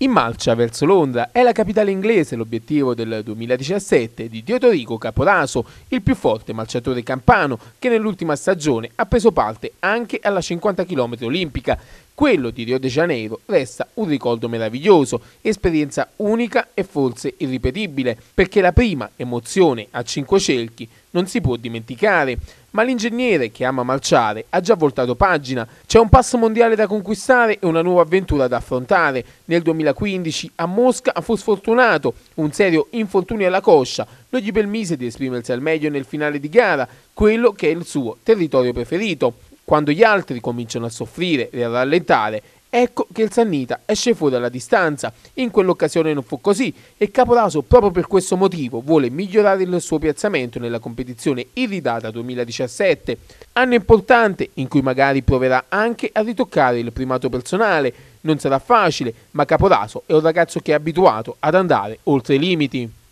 In marcia verso Londra è la capitale inglese l'obiettivo del 2017 di Teodorico Caporaso, il più forte marciatore campano che nell'ultima stagione ha preso parte anche alla 50 km olimpica quello di Rio de Janeiro resta un ricordo meraviglioso, esperienza unica e forse irripetibile, perché la prima emozione a cinque cerchi non si può dimenticare, ma l'ingegnere che ama marciare ha già voltato pagina, c'è un passo mondiale da conquistare e una nuova avventura da affrontare. Nel 2015 a Mosca fu sfortunato, un serio infortunio alla coscia non gli permise di esprimersi al meglio nel finale di gara, quello che è il suo territorio preferito. Quando gli altri cominciano a soffrire e a rallentare, ecco che il Sannita esce fuori dalla distanza. In quell'occasione non fu così e Caporaso proprio per questo motivo vuole migliorare il suo piazzamento nella competizione irridata 2017, anno importante in cui magari proverà anche a ritoccare il primato personale. Non sarà facile, ma Caporaso è un ragazzo che è abituato ad andare oltre i limiti.